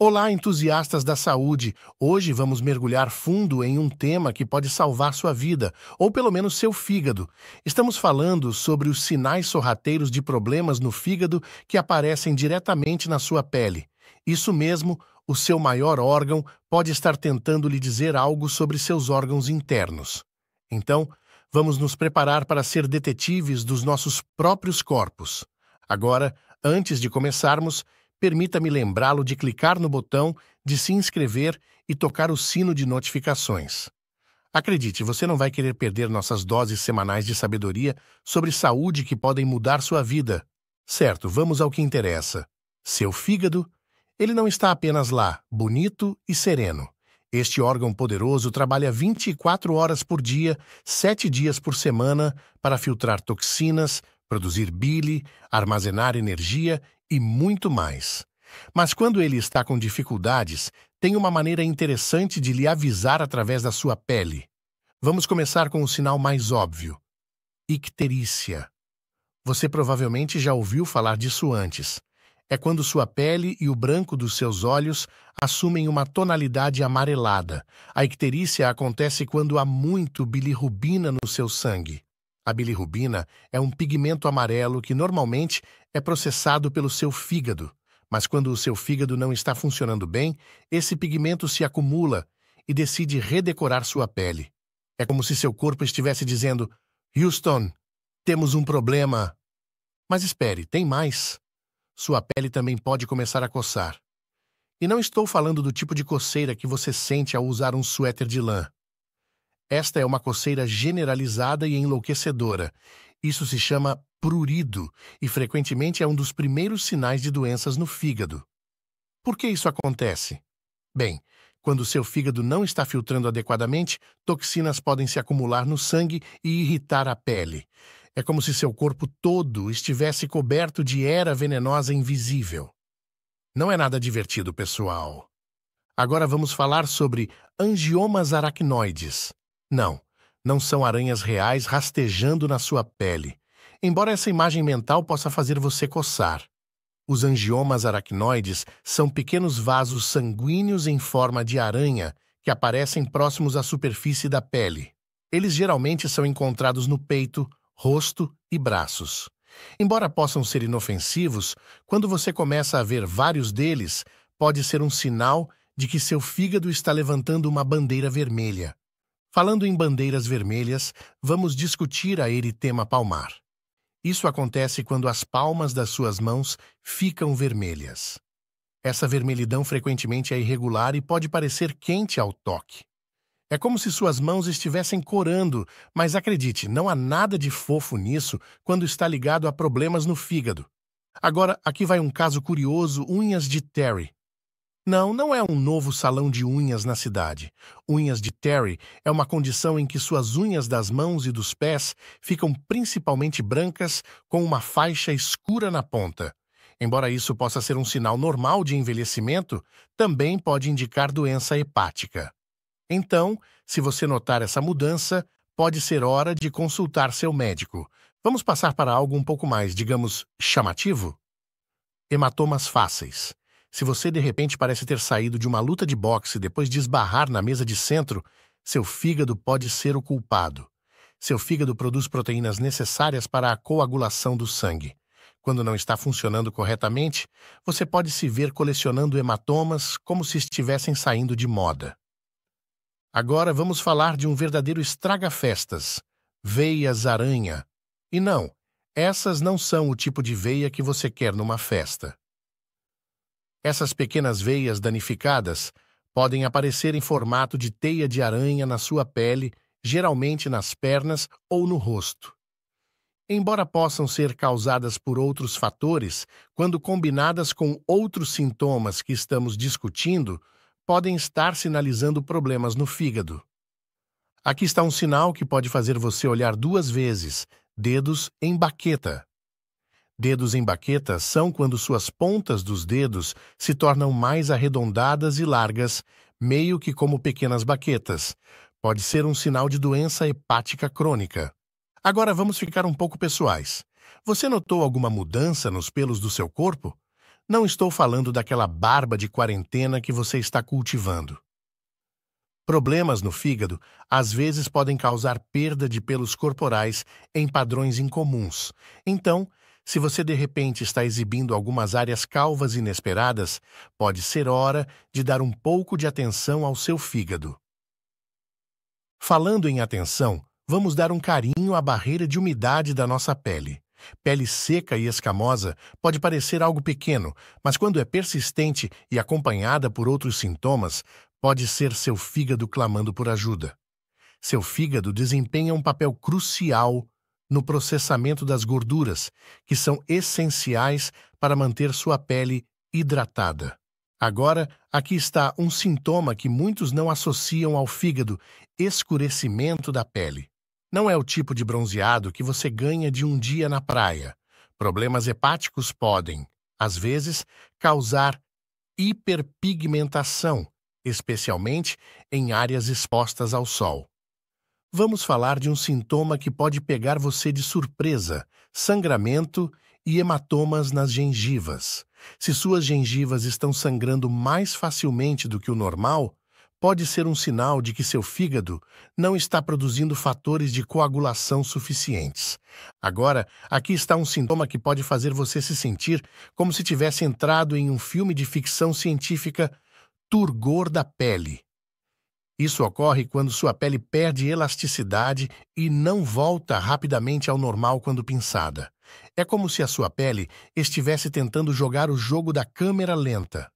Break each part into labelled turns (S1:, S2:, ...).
S1: Olá, entusiastas da saúde! Hoje vamos mergulhar fundo em um tema que pode salvar sua vida, ou pelo menos seu fígado. Estamos falando sobre os sinais sorrateiros de problemas no fígado que aparecem diretamente na sua pele. Isso mesmo, o seu maior órgão pode estar tentando lhe dizer algo sobre seus órgãos internos. Então, vamos nos preparar para ser detetives dos nossos próprios corpos. Agora, antes de começarmos, permita-me lembrá-lo de clicar no botão de se inscrever e tocar o sino de notificações. Acredite, você não vai querer perder nossas doses semanais de sabedoria sobre saúde que podem mudar sua vida. Certo, vamos ao que interessa. Seu fígado, ele não está apenas lá, bonito e sereno. Este órgão poderoso trabalha 24 horas por dia, 7 dias por semana, para filtrar toxinas, produzir bile, armazenar energia e muito mais. Mas quando ele está com dificuldades, tem uma maneira interessante de lhe avisar através da sua pele. Vamos começar com o sinal mais óbvio: icterícia. Você provavelmente já ouviu falar disso antes. É quando sua pele e o branco dos seus olhos assumem uma tonalidade amarelada. A icterícia acontece quando há muito bilirrubina no seu sangue. A bilirrubina é um pigmento amarelo que normalmente é processado pelo seu fígado, mas quando o seu fígado não está funcionando bem, esse pigmento se acumula e decide redecorar sua pele. É como se seu corpo estivesse dizendo: Houston, temos um problema. Mas espere, tem mais. Sua pele também pode começar a coçar. E não estou falando do tipo de coceira que você sente ao usar um suéter de lã. Esta é uma coceira generalizada e enlouquecedora. Isso se chama prurido e frequentemente é um dos primeiros sinais de doenças no fígado. Por que isso acontece? Bem, quando seu fígado não está filtrando adequadamente, toxinas podem se acumular no sangue e irritar a pele. É como se seu corpo todo estivesse coberto de era venenosa invisível. Não é nada divertido, pessoal. Agora vamos falar sobre angiomas aracnoides. Não, não são aranhas reais rastejando na sua pele, embora essa imagem mental possa fazer você coçar. Os angiomas aracnoides são pequenos vasos sanguíneos em forma de aranha que aparecem próximos à superfície da pele. Eles geralmente são encontrados no peito, rosto e braços. Embora possam ser inofensivos, quando você começa a ver vários deles, pode ser um sinal de que seu fígado está levantando uma bandeira vermelha. Falando em bandeiras vermelhas, vamos discutir a eritema palmar. Isso acontece quando as palmas das suas mãos ficam vermelhas. Essa vermelhidão frequentemente é irregular e pode parecer quente ao toque. É como se suas mãos estivessem corando, mas acredite, não há nada de fofo nisso quando está ligado a problemas no fígado. Agora, aqui vai um caso curioso: unhas de Terry. Não, não é um novo salão de unhas na cidade. Unhas de Terry é uma condição em que suas unhas das mãos e dos pés ficam principalmente brancas com uma faixa escura na ponta. Embora isso possa ser um sinal normal de envelhecimento, também pode indicar doença hepática. Então, se você notar essa mudança, pode ser hora de consultar seu médico. Vamos passar para algo um pouco mais, digamos, chamativo? Hematomas fáceis. Se você de repente parece ter saído de uma luta de boxe depois de esbarrar na mesa de centro, seu fígado pode ser o culpado. Seu fígado produz proteínas necessárias para a coagulação do sangue. Quando não está funcionando corretamente, você pode se ver colecionando hematomas como se estivessem saindo de moda. Agora vamos falar de um verdadeiro estraga-festas, veias-aranha. E não, essas não são o tipo de veia que você quer numa festa. Essas pequenas veias danificadas podem aparecer em formato de teia de aranha na sua pele, geralmente nas pernas ou no rosto. Embora possam ser causadas por outros fatores, quando combinadas com outros sintomas que estamos discutindo, podem estar sinalizando problemas no fígado. Aqui está um sinal que pode fazer você olhar duas vezes, dedos em baqueta. Dedos em baqueta são quando suas pontas dos dedos se tornam mais arredondadas e largas, meio que como pequenas baquetas. Pode ser um sinal de doença hepática crônica. Agora vamos ficar um pouco pessoais. Você notou alguma mudança nos pelos do seu corpo? Não estou falando daquela barba de quarentena que você está cultivando. Problemas no fígado às vezes podem causar perda de pelos corporais em padrões incomuns. Então, se você de repente está exibindo algumas áreas calvas inesperadas, pode ser hora de dar um pouco de atenção ao seu fígado. Falando em atenção, vamos dar um carinho à barreira de umidade da nossa pele. Pele seca e escamosa pode parecer algo pequeno, mas quando é persistente e acompanhada por outros sintomas, pode ser seu fígado clamando por ajuda. Seu fígado desempenha um papel crucial no processamento das gorduras, que são essenciais para manter sua pele hidratada. Agora, aqui está um sintoma que muitos não associam ao fígado: escurecimento da pele. Não é o tipo de bronzeado que você ganha de um dia na praia. Problemas hepáticos podem, às vezes, causar hiperpigmentação, especialmente em áreas expostas ao sol vamos falar de um sintoma que pode pegar você de surpresa: sangramento e hematomas nas gengivas. Se suas gengivas estão sangrando mais facilmente do que o normal, pode ser um sinal de que seu fígado não está produzindo fatores de coagulação suficientes. Agora, aqui está um sintoma que pode fazer você se sentir como se tivesse entrado em um filme de ficção científica turgor da pele. Isso ocorre quando sua pele perde elasticidade e não volta rapidamente ao normal quando pinçada. É como se a sua pele estivesse tentando jogar o jogo da câmera lenta.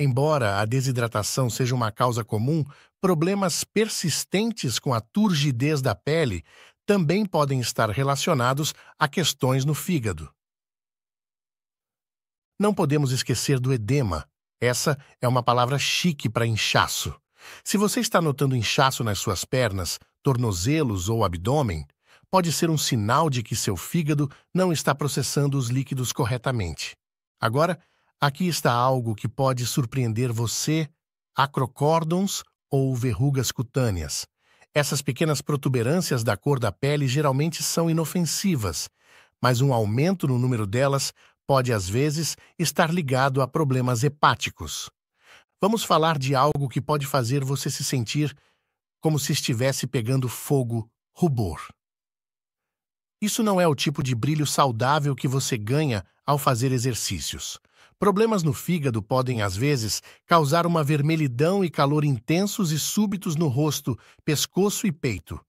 S1: Embora a desidratação seja uma causa comum, problemas persistentes com a turgidez da pele também podem estar relacionados a questões no fígado. Não podemos esquecer do edema. Essa é uma palavra chique para inchaço. Se você está notando inchaço nas suas pernas, tornozelos ou abdômen, pode ser um sinal de que seu fígado não está processando os líquidos corretamente. Agora, aqui está algo que pode surpreender você: acrocórdons ou verrugas cutâneas. Essas pequenas protuberâncias da cor da pele geralmente são inofensivas, mas um aumento no número delas pode às vezes estar ligado a problemas hepáticos. Vamos falar de algo que pode fazer você se sentir como se estivesse pegando fogo, rubor. Isso não é o tipo de brilho saudável que você ganha ao fazer exercícios. Problemas no fígado podem, às vezes, causar uma vermelhidão e calor intensos e súbitos no rosto, pescoço e peito.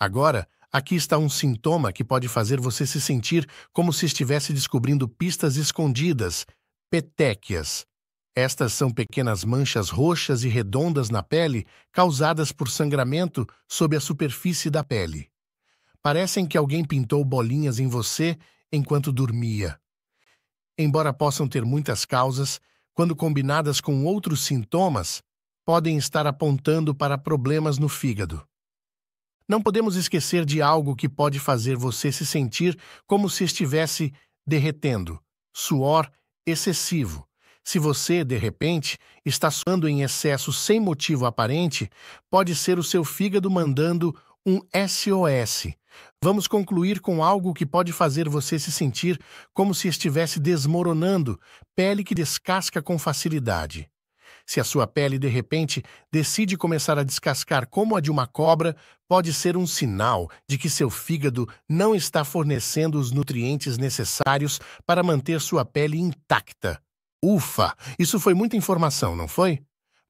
S1: Agora, aqui está um sintoma que pode fazer você se sentir como se estivesse descobrindo pistas escondidas, petéquias. Estas são pequenas manchas roxas e redondas na pele causadas por sangramento sob a superfície da pele. Parecem que alguém pintou bolinhas em você enquanto dormia. Embora possam ter muitas causas, quando combinadas com outros sintomas, podem estar apontando para problemas no fígado. Não podemos esquecer de algo que pode fazer você se sentir como se estivesse derretendo: suor excessivo se você, de repente, está suando em excesso sem motivo aparente, pode ser o seu fígado mandando um SOS. Vamos concluir com algo que pode fazer você se sentir como se estivesse desmoronando, pele que descasca com facilidade. Se a sua pele, de repente, decide começar a descascar como a de uma cobra, pode ser um sinal de que seu fígado não está fornecendo os nutrientes necessários para manter sua pele intacta. Ufa, isso foi muita informação, não foi?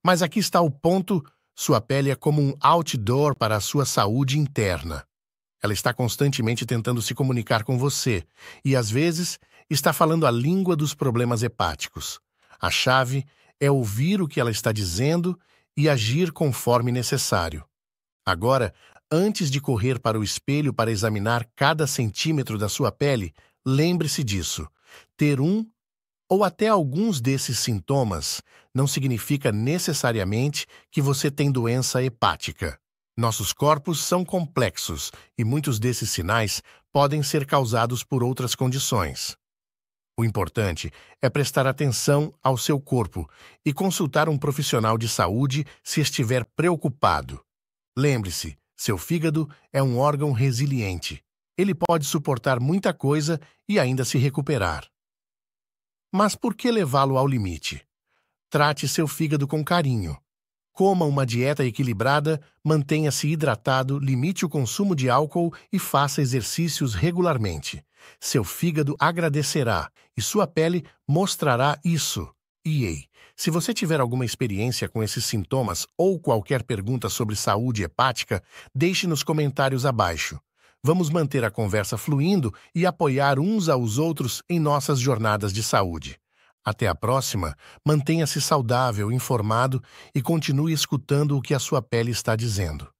S1: Mas aqui está o ponto: sua pele é como um outdoor para a sua saúde interna. Ela está constantemente tentando se comunicar com você e, às vezes, está falando a língua dos problemas hepáticos. A chave é ouvir o que ela está dizendo e agir conforme necessário. Agora, antes de correr para o espelho para examinar cada centímetro da sua pele, lembre-se disso. Ter um ou até alguns desses sintomas, não significa necessariamente que você tem doença hepática. Nossos corpos são complexos e muitos desses sinais podem ser causados por outras condições. O importante é prestar atenção ao seu corpo e consultar um profissional de saúde se estiver preocupado. Lembre-se, seu fígado é um órgão resiliente. Ele pode suportar muita coisa e ainda se recuperar. Mas por que levá-lo ao limite? Trate seu fígado com carinho. Coma uma dieta equilibrada, mantenha-se hidratado, limite o consumo de álcool e faça exercícios regularmente. Seu fígado agradecerá e sua pele mostrará isso. Ei, Se você tiver alguma experiência com esses sintomas ou qualquer pergunta sobre saúde hepática, deixe nos comentários abaixo. Vamos manter a conversa fluindo e apoiar uns aos outros em nossas jornadas de saúde. Até a próxima, mantenha-se saudável, informado e continue escutando o que a sua pele está dizendo.